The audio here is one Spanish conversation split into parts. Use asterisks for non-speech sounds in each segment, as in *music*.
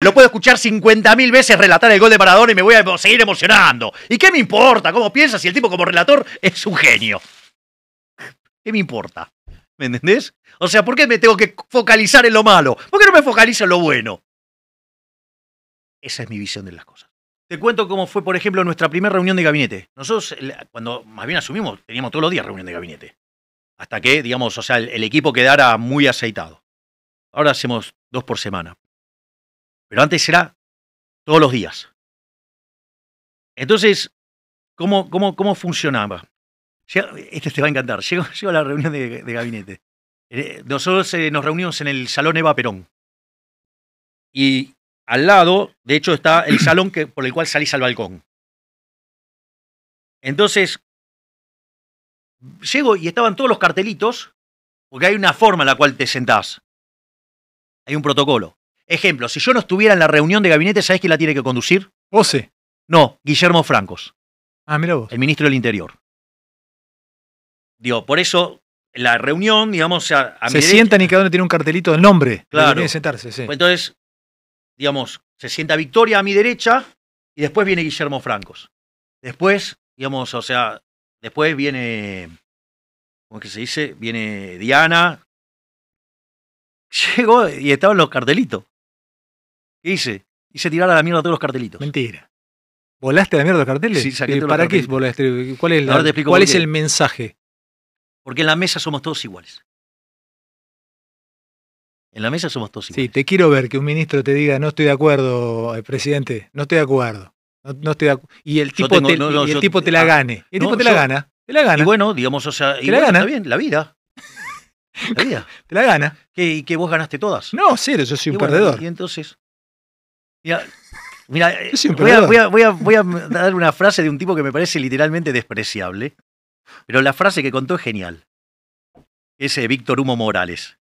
Lo puedo escuchar 50.000 veces relatar el gol de Maradona y me voy a seguir emocionando. ¿Y qué me importa? ¿Cómo piensas? si el tipo como relator es un genio? ¿Qué me importa? ¿Me entendés? O sea, ¿por qué me tengo que focalizar en lo malo? ¿Por qué no me focalizo en lo bueno? Esa es mi visión de las cosas. Te cuento cómo fue, por ejemplo, nuestra primera reunión de gabinete. Nosotros, cuando más bien asumimos, teníamos todos los días reunión de gabinete. Hasta que, digamos, o sea, el equipo quedara muy aceitado. Ahora hacemos dos por semana. Pero antes era todos los días. Entonces, ¿cómo, cómo, cómo funcionaba? este te va a encantar. Llego, *laughs* a la reunión de, gabinete. Eh, nosotros eh, nos reunimos en el Salón Eva Perón. Y al lado, de hecho, está el *clears throat* salón que, por el cual salís al balcón. Entonces, llego y estaban todos los cartelitos, porque hay una forma en la cual te sentás. Hay un protocolo. Ejemplo, si yo no estuviera en la reunión de gabinete, ¿sabés quién la tiene que conducir? ¿Ose? No, Guillermo Francos. Ah, mira vos. El ministro del Interior. Digo, por eso la reunión, digamos, a, Se sienta sientan y cada uno tiene un cartelito del nombre. Claro. sentarse, pues entonces, digamos, se sienta Victoria a mi derecha y después viene Guillermo Francos. Después, digamos, o sea, después viene, ¿cómo es que se dice? Viene Diana. *laughs* Llegó y estaban los cartelitos hice? Hice tirar a la mierda todos los cartelitos. Mentira. ¿Volaste a la mierda los carteles? Sí, saqué eh, ¿Para qué volaste? ¿Cuál es, cuál es el mensaje? Porque en la mesa somos todos iguales. En la mesa somos todos iguales. Sí, te quiero ver que un ministro te diga, no estoy de acuerdo, eh, presidente, no estoy de acuerdo. No, Y el tipo, te, el tipo te la ah, gane. El tipo te la gana. Te la gana. y bueno, digamos, o sea, y está bien, la vida. *laughs* La vida. te la gana. y que vos ganaste todas. No, serio, yo soy un perdedor. Y entonces, Mira, eh, voy, a, dar una frase de un tipo que me parece literalmente despreciable, pero la frase que contó es genial. Ese eh, de Víctor Humo Morales.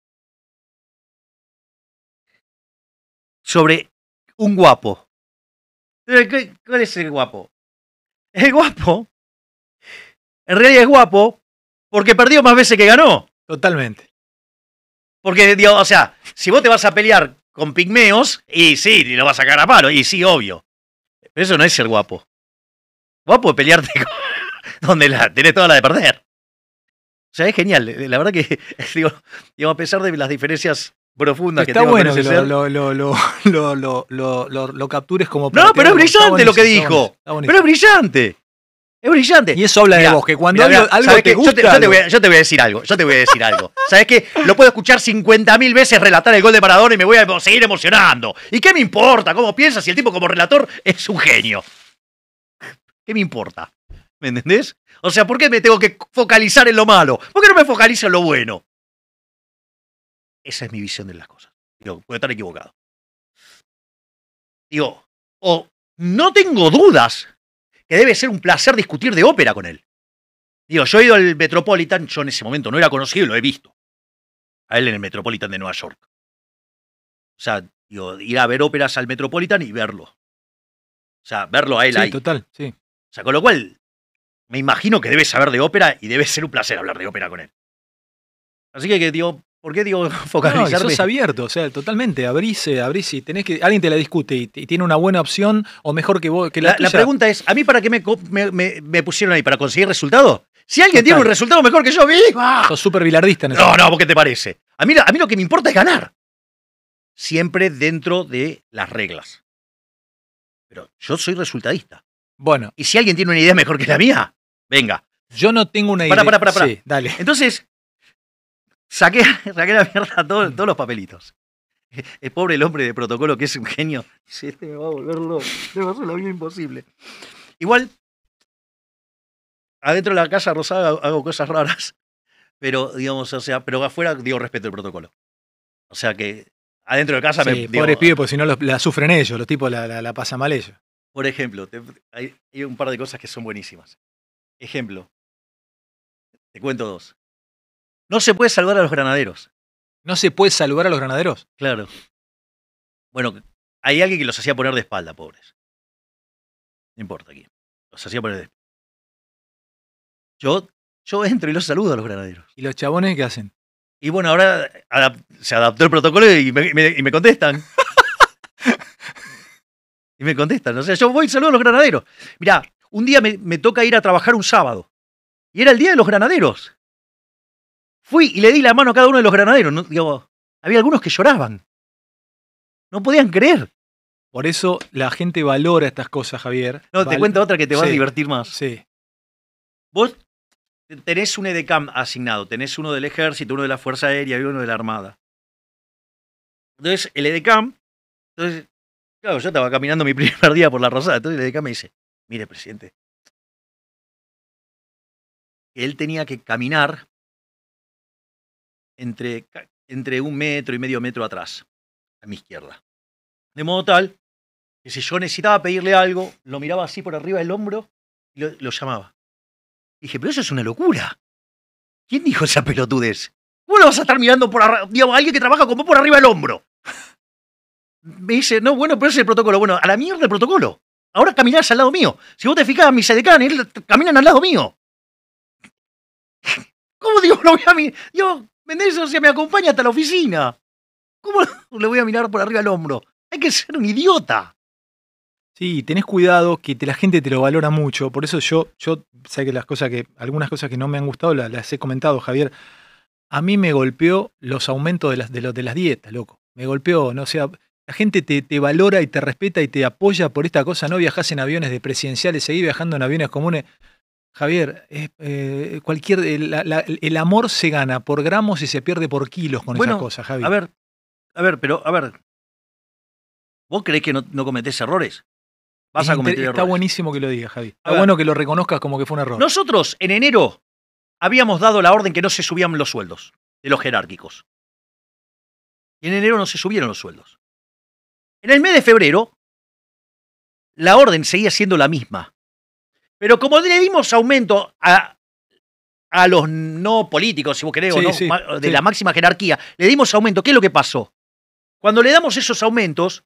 Sobre un guapo. Eh, ¿Cuál es el guapo? El guapo. En realidad es guapo porque perdió más veces que ganó. Totalmente. Porque, o sea, si vos te vas a pelear con pigmeos y sí, lo va a sacar a paro, y sí, obvio. Pero eso no es ser guapo. Guapo es pelearte *laughs* con... donde la, tenés toda la de perder. O sea, es genial. Eh, la verdad que, *laughs* digo, digo a pesar de las diferencias profundas está que bueno que lo, lo, lo, lo, captures como... No, pero es brillante lo que dijo. Pero es brillante. Es brillante. Y eso habla de vos, que cuando algo, te Yo te, voy a, decir algo. Yo te voy a decir algo. *laughs* ¿Sabes qué? Lo puedo escuchar 50.000 veces relatar el gol de Maradona y me voy a seguir emocionando. ¿Y qué me importa? ¿Cómo piensas? Si el tipo como relator es un genio. ¿Qué me importa? ¿Me entendés? O sea, ¿por qué me tengo que focalizar en lo malo? ¿Por qué no me focalizo en lo bueno? Esa es mi visión de las cosas. puedo estar equivocado. Digo, o no tengo dudas debe ser un placer discutir de ópera con él. Digo, yo he ido al Metropolitan, yo en ese momento no era conocido y lo he visto. A él en el Metropolitan de Nueva York. O sea, ir a ver óperas al Metropolitan y verlo. O sea, verlo a él sí, total, sí. O sea, con lo cual, me imagino que debe saber de ópera y debe ser un placer hablar de ópera con él. Así que, digo, ¿Por qué digo focalizar *laughs* No, sos abierto, o sea, totalmente, abrís, eh, abrís y tenés que, alguien te la discute y, tiene una buena opción o mejor que vos. la, pregunta es, ¿a mí para qué me, pusieron ahí? ¿Para conseguir resultados? Si alguien tiene un resultado mejor que yo, vi. Sos ah. súper bilardista No, no, ¿por qué te parece? A mí, a mí lo que me importa es ganar. Siempre dentro de las reglas. Pero yo soy resultadista. Bueno. Y si alguien tiene una idea mejor que la mía, venga. Yo no tengo una idea. Para, para, para. Sí, dale. Entonces, *laughs* saqué, la mierda todos los papelitos. El pobre el hombre de protocolo que es un genio. este me va a volver loco. Me va a hacer la vida imposible. Igual, adentro de la casa rosada hago cosas raras. Pero, digamos, o sea, pero afuera digo respeto el protocolo. O sea que adentro de casa sí, me. Pobres pibes, porque si no la sufren ellos, los tipos la, la, pasan mal ellos. Por ejemplo, hay, hay un par de cosas que son buenísimas. Ejemplo. Te cuento dos. No se puede salvar a los granaderos. ¿No se puede salvar a los granaderos? Claro. Bueno, hay alguien que los hacía poner de espalda, pobres. No importa quién. Los hacía poner de espalda. Yo, yo entro y los saludo a los granaderos. ¿Y los chabones qué hacen? Y bueno, ahora se adaptó el protocolo y me, contestan. *laughs* y me contestan. O sea, yo voy y saludo a los granaderos. Mirá, un día me toca ir a trabajar un sábado. Y era el día de los granaderos. Fui y le di la mano a cada uno de los granaderos. había algunos que lloraban. No podían creer. Por eso la gente valora estas cosas, Javier. No, te cuento otra que te va a divertir más. Sí. Vos tenés un EDECAM asignado, tenés uno del ejército, uno de la Fuerza Aérea y uno de la Armada. Entonces, el EDECAM, entonces, claro, yo estaba caminando mi *laughs* primer día por la Rosada, entonces el EDECAM me dice, mire, presidente, él tenía que caminar entre, entre un metro y medio metro atrás, a mi izquierda. De modo tal que si yo necesitaba pedirle algo, lo miraba así por arriba del hombro y lo, llamaba. dije, pero eso es una locura. ¿Quién dijo esa pelotudez? ¿Cómo lo vas a estar mirando por arriba? alguien que trabaja con vos por arriba del hombro. Me dice, no, bueno, pero ese es el protocolo. Bueno, a la mierda el protocolo. Ahora caminás al lado mío. Si vos te fijas, mis él caminan al lado mío. *laughs* ¿Cómo digo, lo voy a mirar? Yo, o sea, me acompaña hasta la oficina. ¿Cómo *laughs* le voy a mirar por arriba al hombro? Hay que ser un idiota. Sí, tenés cuidado que la gente te lo valora mucho. Por eso yo, yo sé que las cosas que, algunas cosas que no me han gustado las, he comentado, Javier. A mí me golpeó los aumentos de las, de, las dietas, loco. Me golpeó, no o sea, la gente te, te, valora y te respeta y te apoya por esta cosa. No viajás en aviones de presidenciales, seguí viajando en aviones comunes. Javier, eh, cualquier, eh, el, amor se gana por gramos y se pierde por kilos con esas cosas, Javier. A ver, a ver, pero a ver. ¿Vos creés que no, cometés errores? Vas a cometer Está errores. Está buenísimo que lo digas, Javi. Está bueno que lo reconozcas como que fue un error. Nosotros, en enero, habíamos dado la orden que no se subían los sueldos de los jerárquicos. Y en enero no se subieron los sueldos. En el mes de febrero, la orden seguía siendo la misma. Pero como le dimos aumento a, los no políticos, si vos querés, o de la máxima jerarquía, le dimos aumento. ¿Qué es lo que pasó? Cuando le damos esos aumentos,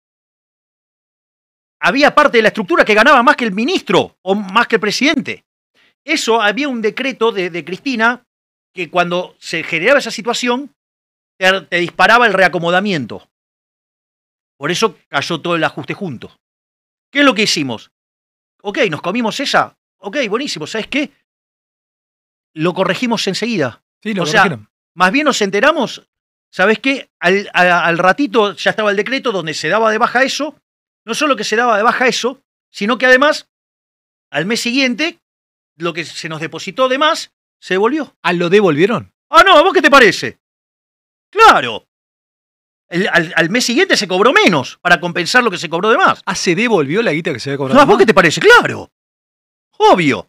había parte de la estructura que ganaba más que el ministro o más que el presidente. Eso había un decreto de, Cristina que cuando se generaba esa situación, te, te disparaba el reacomodamiento. Por eso cayó todo el ajuste junto. ¿Qué es lo que hicimos? Ok, nos comimos esa, ok, buenísimo, ¿sabes qué? Lo corregimos enseguida. Sí, lo o sea, más bien nos enteramos, ¿sabes qué? Al, ratito ya estaba el decreto donde se daba de baja eso. No solo que se daba de baja eso, sino que además, al mes siguiente, lo que se nos depositó de más se devolvió. ¿A ah, lo devolvieron? Ah, no, ¿a vos qué te parece? Claro. al, mes siguiente se cobró menos para compensar lo que se cobró de más. Ah, se devolvió la guita que se había cobrado. ¿A vos qué te parece? Claro. Obvio.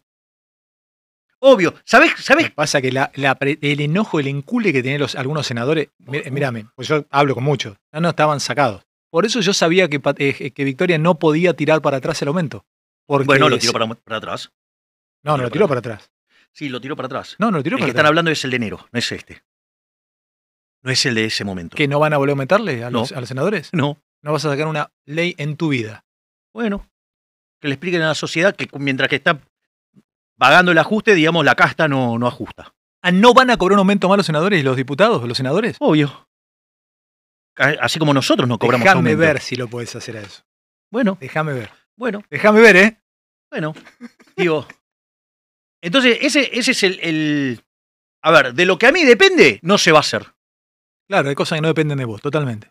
Obvio. ¿Sabés? ¿sabes? pasa que el enojo, el encule que tienen los, algunos senadores, oh, oh. mírame, pues yo hablo con muchos, ya no estaban sacados. Por eso yo sabía que, eh, que Victoria no podía tirar para atrás el aumento. Porque bueno, lo tiró para, atrás. No, no lo tiró para atrás. Sí, lo tiró para atrás. No, no lo tiró el que están hablando es el de enero, no es este. No es el de ese momento. ¿Que no van a volver a meterle a los, a los senadores? No. No vas a sacar una ley en tu vida. Bueno, que le expliquen a la sociedad que mientras que está pagando el ajuste, digamos, la casta no, no ajusta. Ah, ¿No van a cobrar un aumento más los senadores y los diputados, los senadores? Obvio. Así como nosotros no cobramos Déjame ver si lo puedes hacer a eso. Bueno. Déjame ver. Bueno. Déjame ver, ¿eh? Bueno. Digo. Entonces, ese, ese es el. A ver, de lo que a mí depende, no se va a hacer. Claro, hay cosas que no dependen de vos, totalmente.